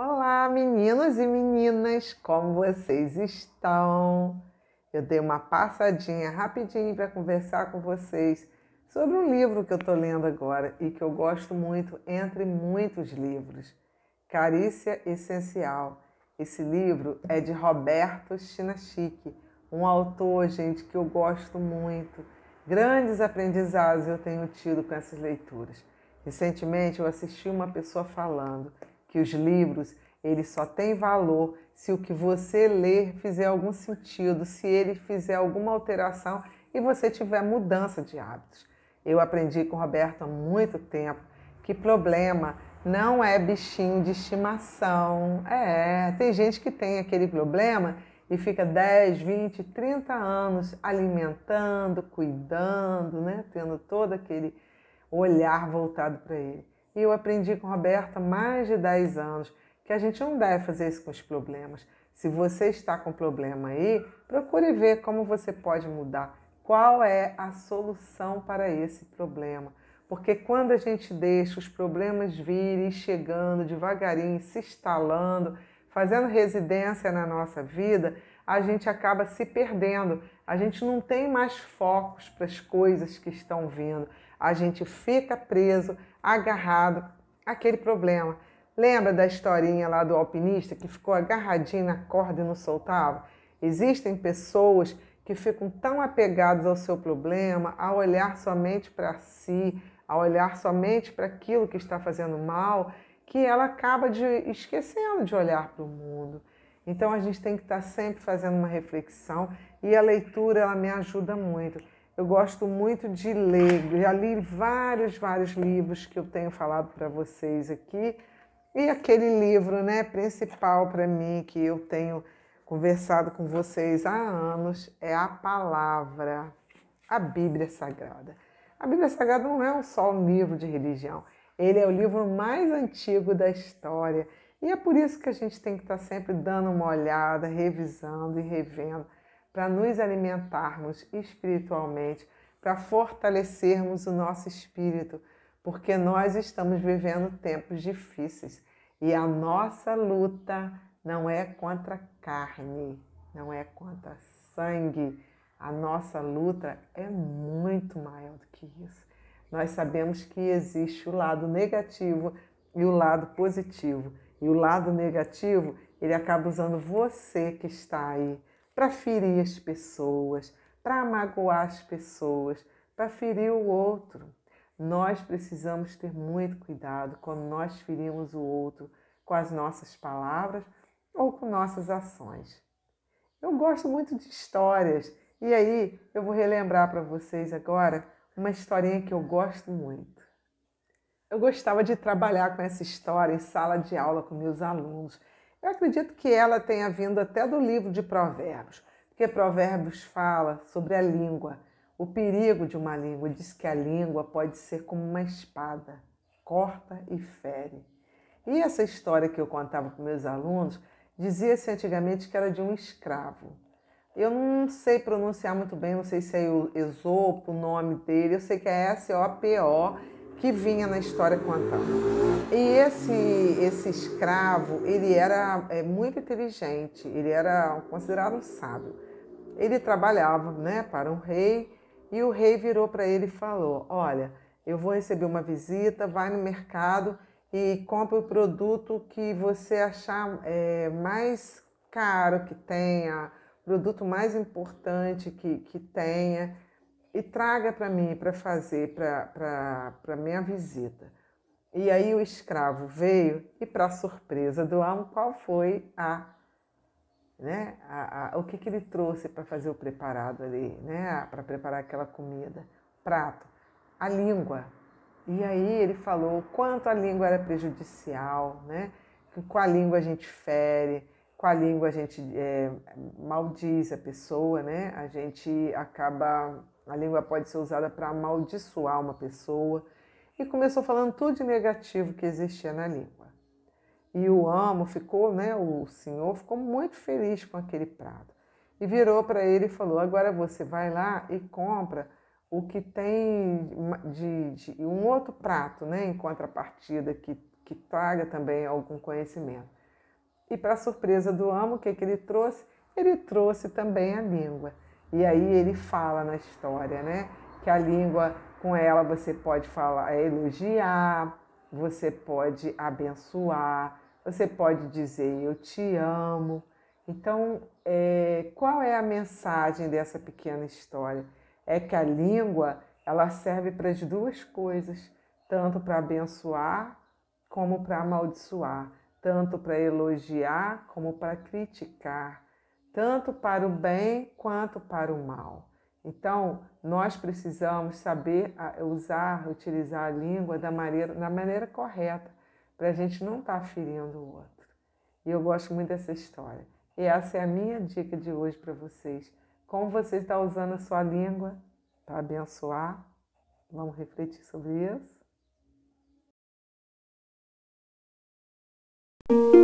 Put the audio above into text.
Olá, meninos e meninas, como vocês estão? Eu dei uma passadinha rapidinho para conversar com vocês sobre um livro que eu estou lendo agora e que eu gosto muito, entre muitos livros, Carícia Essencial. Esse livro é de Roberto Chinachique, um autor, gente, que eu gosto muito. Grandes aprendizados eu tenho tido com essas leituras. Recentemente eu assisti uma pessoa falando que os livros ele só têm valor se o que você ler fizer algum sentido, se ele fizer alguma alteração e você tiver mudança de hábitos. Eu aprendi com Roberto há muito tempo que problema não é bichinho de estimação. É, tem gente que tem aquele problema e fica 10, 20, 30 anos alimentando, cuidando, né? tendo todo aquele olhar voltado para ele. E eu aprendi com Roberta mais de 10 anos que a gente não deve fazer isso com os problemas. Se você está com problema aí, procure ver como você pode mudar, qual é a solução para esse problema. Porque quando a gente deixa os problemas virem chegando devagarinho, se instalando, fazendo residência na nossa vida, a gente acaba se perdendo. A gente não tem mais focos para as coisas que estão vindo a gente fica preso, agarrado àquele problema. Lembra da historinha lá do alpinista que ficou agarradinho na corda e não soltava? Existem pessoas que ficam tão apegadas ao seu problema, a olhar somente para si, a olhar somente para aquilo que está fazendo mal, que ela acaba de esquecendo de olhar para o mundo. Então a gente tem que estar tá sempre fazendo uma reflexão e a leitura ela me ajuda muito. Eu gosto muito de ler, já li vários, vários livros que eu tenho falado para vocês aqui. E aquele livro né, principal para mim, que eu tenho conversado com vocês há anos, é a Palavra, a Bíblia Sagrada. A Bíblia Sagrada não é só um livro de religião, ele é o livro mais antigo da história. E é por isso que a gente tem que estar tá sempre dando uma olhada, revisando e revendo para nos alimentarmos espiritualmente, para fortalecermos o nosso espírito, porque nós estamos vivendo tempos difíceis e a nossa luta não é contra carne, não é contra sangue. A nossa luta é muito maior do que isso. Nós sabemos que existe o lado negativo e o lado positivo. E o lado negativo, ele acaba usando você que está aí para ferir as pessoas, para magoar as pessoas, para ferir o outro. Nós precisamos ter muito cuidado quando nós ferimos o outro com as nossas palavras ou com nossas ações. Eu gosto muito de histórias e aí eu vou relembrar para vocês agora uma historinha que eu gosto muito. Eu gostava de trabalhar com essa história em sala de aula com meus alunos eu acredito que ela tenha vindo até do livro de Provérbios, porque Provérbios fala sobre a língua, o perigo de uma língua. Diz que a língua pode ser como uma espada, corta e fere. E essa história que eu contava para meus alunos, dizia-se antigamente que era de um escravo. Eu não sei pronunciar muito bem, não sei se é o Esopo o nome dele, eu sei que é S-O-P-O que vinha na história contando. E esse, esse escravo, ele era é, muito inteligente, ele era considerado um sábio. Ele trabalhava né, para um rei e o rei virou para ele e falou: Olha, eu vou receber uma visita, vai no mercado e compra o produto que você achar é, mais caro que tenha, produto mais importante que, que tenha e traga para mim para fazer para minha visita. E aí o escravo veio e, para surpresa do amo, qual foi a, né, a, a o que, que ele trouxe para fazer o preparado ali, né, para preparar aquela comida, prato, a língua. E aí ele falou quanto a língua era prejudicial, né, que com a língua a gente fere, com a língua a gente é, maldiz a pessoa, né, a gente acaba a língua pode ser usada para amaldiçoar uma pessoa. E começou falando tudo de negativo que existia na língua. E o amo ficou, né? O senhor ficou muito feliz com aquele prato. E virou para ele e falou: Agora você vai lá e compra o que tem de, de um outro prato, né? Em contrapartida, que, que traga também algum conhecimento. E para surpresa do amo, o que, que ele trouxe? Ele trouxe também a língua. E aí ele fala na história, né? Que a língua, com ela você pode falar, é elogiar, você pode abençoar, você pode dizer eu te amo. Então, é, qual é a mensagem dessa pequena história? É que a língua ela serve para as duas coisas, tanto para abençoar como para amaldiçoar, tanto para elogiar como para criticar tanto para o bem quanto para o mal. Então, nós precisamos saber ah, usar, utilizar a língua da maneira, da maneira correta, para a gente não estar tá ferindo o outro. E eu gosto muito dessa história. E essa é a minha dica de hoje para vocês. Como você está usando a sua língua para abençoar? Vamos refletir sobre isso?